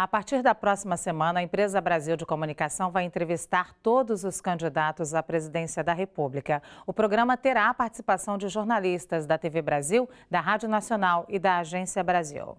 A partir da próxima semana, a Empresa Brasil de Comunicação vai entrevistar todos os candidatos à presidência da República. O programa terá a participação de jornalistas da TV Brasil, da Rádio Nacional e da Agência Brasil.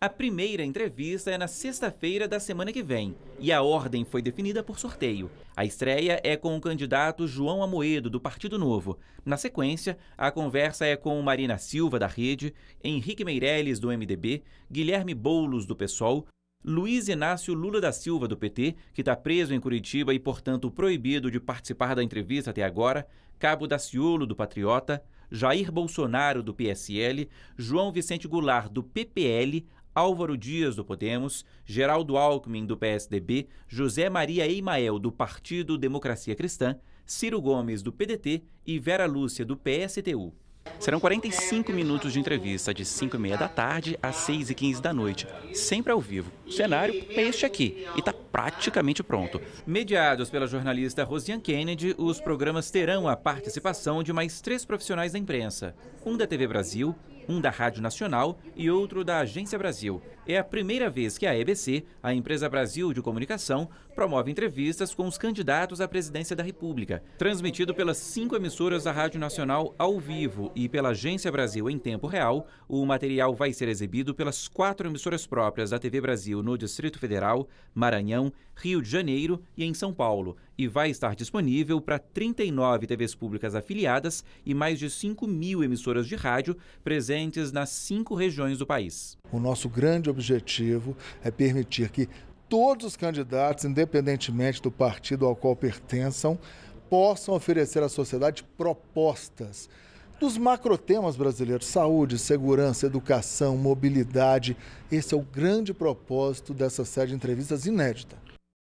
A primeira entrevista é na sexta-feira da semana que vem e a ordem foi definida por sorteio. A estreia é com o candidato João Amoedo, do Partido Novo. Na sequência, a conversa é com Marina Silva, da Rede, Henrique Meirelles, do MDB, Guilherme Boulos, do PSOL, Luiz Inácio Lula da Silva, do PT, que está preso em Curitiba e, portanto, proibido de participar da entrevista até agora, Cabo Daciolo, do Patriota, Jair Bolsonaro, do PSL, João Vicente Goulart, do PPL, Álvaro Dias, do Podemos, Geraldo Alckmin, do PSDB, José Maria Eimael, do Partido Democracia Cristã, Ciro Gomes, do PDT e Vera Lúcia, do PSTU. Serão 45 minutos de entrevista, de 5 e meia da tarde às 6 e 15 da noite, sempre ao vivo. O cenário é este aqui e está praticamente pronto. Mediados pela jornalista Rosiane Kennedy, os programas terão a participação de mais três profissionais da imprensa, um da TV Brasil, um da Rádio Nacional e outro da Agência Brasil. É a primeira vez que a EBC, a Empresa Brasil de Comunicação, promove entrevistas com os candidatos à presidência da República. Transmitido pelas cinco emissoras da Rádio Nacional ao vivo e pela Agência Brasil em tempo real, o material vai ser exibido pelas quatro emissoras próprias da TV Brasil no Distrito Federal, Maranhão, Rio de Janeiro e em São Paulo, e vai estar disponível para 39 TVs públicas afiliadas e mais de 5 mil emissoras de rádio presentes residentes nas cinco regiões do país. O nosso grande objetivo é permitir que todos os candidatos, independentemente do partido ao qual pertençam, possam oferecer à sociedade propostas dos macrotemas brasileiros: saúde, segurança, educação, mobilidade. Esse é o grande propósito dessa série de entrevistas inédita.